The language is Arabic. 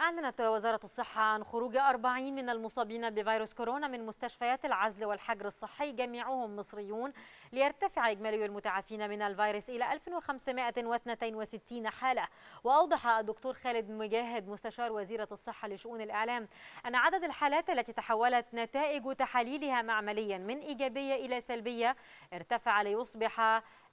أعلنت وزارة الصحة عن خروج 40 من المصابين بفيروس كورونا من مستشفيات العزل والحجر الصحي جميعهم مصريون ليرتفع إجمالي المتعافين من الفيروس إلى 1562 حالة وأوضح الدكتور خالد مجاهد مستشار وزيرة الصحة لشؤون الإعلام أن عدد الحالات التي تحولت نتائج تحاليلها معمليا من إيجابية إلى سلبية ارتفع ليصبح